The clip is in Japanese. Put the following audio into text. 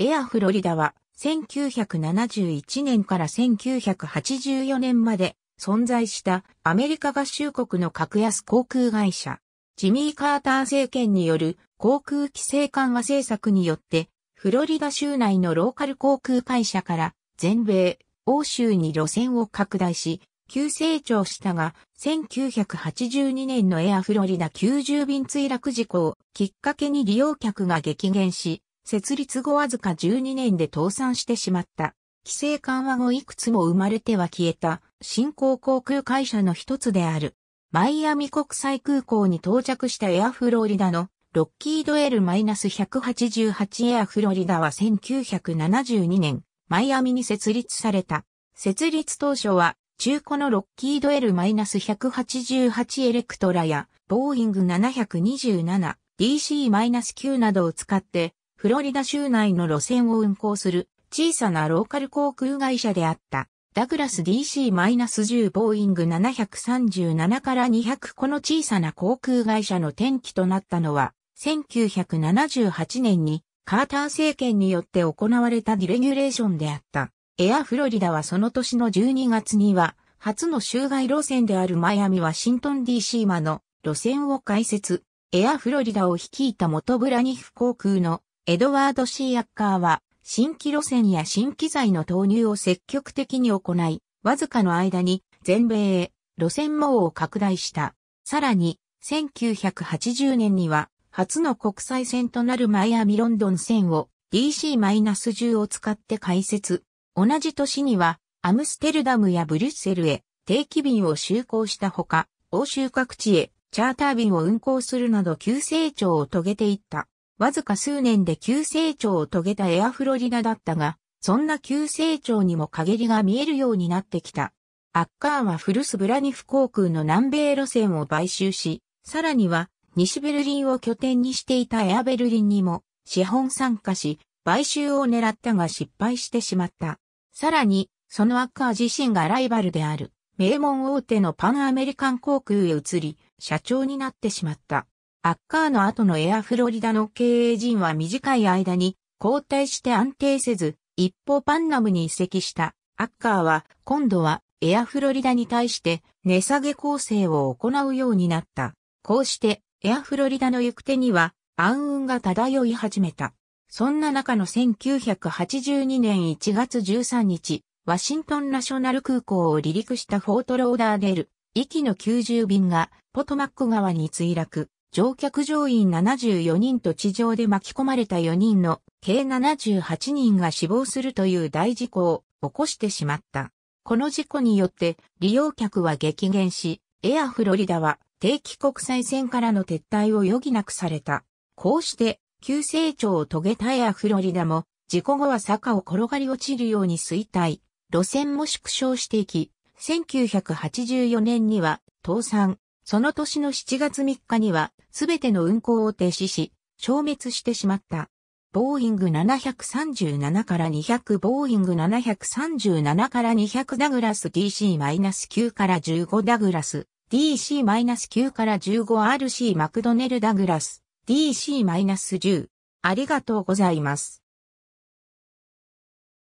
エアフロリダは1971年から1984年まで存在したアメリカ合衆国の格安航空会社。ジミー・カーター政権による航空規制緩和政策によってフロリダ州内のローカル航空会社から全米、欧州に路線を拡大し、急成長したが、1982年のエアフロリダ90便墜落事故をきっかけに利用客が激減し、設立後わずか12年で倒産してしまった。規制緩和後いくつも生まれては消えた新興航空会社の一つである。マイアミ国際空港に到着したエアフロリダのロッキード L-188 エアフロリダは1972年マイアミに設立された。設立当初は中古のロッキード L-188 エレクトラやボーイング 727DC-9 などを使ってフロリダ州内の路線を運行する小さなローカル航空会社であった。ダグラス DC-10 ボーイング737から200この小さな航空会社の転機となったのは、1978年にカーター政権によって行われたディレギュレーションであった。エアフロリダはその年の12月には、初の州外路線であるマイアミ・ワシントン DC 間の路線を開設。エアフロリダを率いた元ブラニフ航空のエドワード・シー・アッカーは、新規路線や新機材の投入を積極的に行い、わずかの間に全米へ路線網を拡大した。さらに、1980年には、初の国際線となるマイアミ・ロンドン線を DC-10 を使って開設。同じ年には、アムステルダムやブリュッセルへ定期便を就航したほか、欧州各地へチャーター便を運航するなど急成長を遂げていった。わずか数年で急成長を遂げたエアフロリダだったが、そんな急成長にも陰りが見えるようになってきた。アッカーは古スブラニフ航空の南米路線を買収し、さらには西ベルリンを拠点にしていたエアベルリンにも資本参加し、買収を狙ったが失敗してしまった。さらに、そのアッカー自身がライバルである、名門大手のパンアメリカン航空へ移り、社長になってしまった。アッカーの後のエアフロリダの経営陣は短い間に交代して安定せず、一方パンナムに移籍したアッカーは今度はエアフロリダに対して値下げ構成を行うようになった。こうしてエアフロリダの行く手には暗雲が漂い始めた。そんな中の1982年1月13日、ワシントンナショナル空港を離陸したフォートローダーデル、息の90便がポトマック川に墜落。乗客乗員74人と地上で巻き込まれた4人の計78人が死亡するという大事故を起こしてしまった。この事故によって利用客は激減し、エアフロリダは定期国際線からの撤退を余儀なくされた。こうして急成長を遂げたエアフロリダも事故後は坂を転がり落ちるように衰退、路線も縮小していき、1984年には倒産。その年の7月3日には、すべての運行を停止し、消滅してしまった。ボーイング737から200、ボーイング737から200ダグラス DC-9 から15ダグラス、DC-9 から 15RC マクドネルダグラス、DC-10。ありがとうございます。